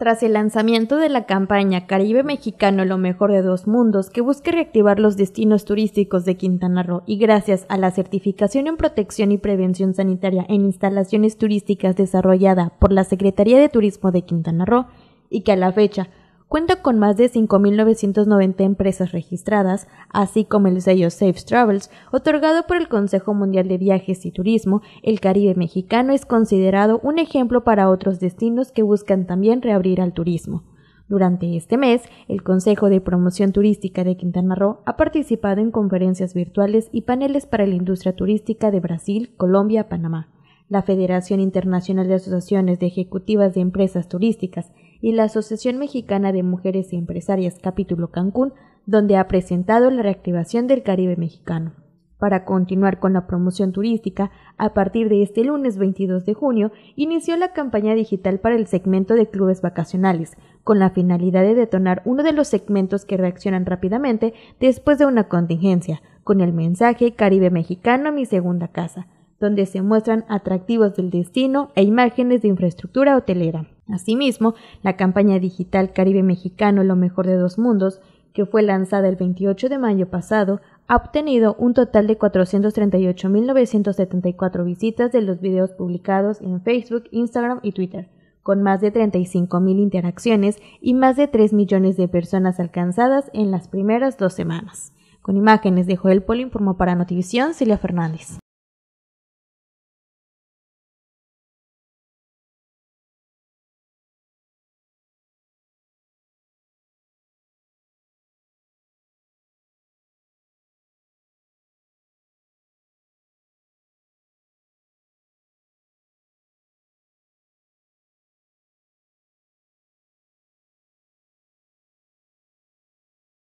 Tras el lanzamiento de la campaña Caribe Mexicano Lo Mejor de Dos Mundos, que busque reactivar los destinos turísticos de Quintana Roo y gracias a la certificación en protección y prevención sanitaria en instalaciones turísticas desarrollada por la Secretaría de Turismo de Quintana Roo, y que a la fecha Cuenta con más de 5.990 empresas registradas, así como el sello Safe Travels, otorgado por el Consejo Mundial de Viajes y Turismo. El Caribe mexicano es considerado un ejemplo para otros destinos que buscan también reabrir al turismo. Durante este mes, el Consejo de Promoción Turística de Quintana Roo ha participado en conferencias virtuales y paneles para la industria turística de Brasil, Colombia, Panamá. La Federación Internacional de Asociaciones de Ejecutivas de Empresas Turísticas, y la Asociación Mexicana de Mujeres y Empresarias Capítulo Cancún, donde ha presentado la reactivación del Caribe mexicano. Para continuar con la promoción turística, a partir de este lunes 22 de junio, inició la campaña digital para el segmento de clubes vacacionales, con la finalidad de detonar uno de los segmentos que reaccionan rápidamente después de una contingencia, con el mensaje Caribe Mexicano, mi segunda casa, donde se muestran atractivos del destino e imágenes de infraestructura hotelera. Asimismo, la campaña digital Caribe Mexicano Lo Mejor de Dos Mundos, que fue lanzada el 28 de mayo pasado, ha obtenido un total de 438.974 visitas de los videos publicados en Facebook, Instagram y Twitter, con más de 35.000 interacciones y más de 3 millones de personas alcanzadas en las primeras dos semanas. Con imágenes de Joel Polo informó para Notivisión Celia Fernández.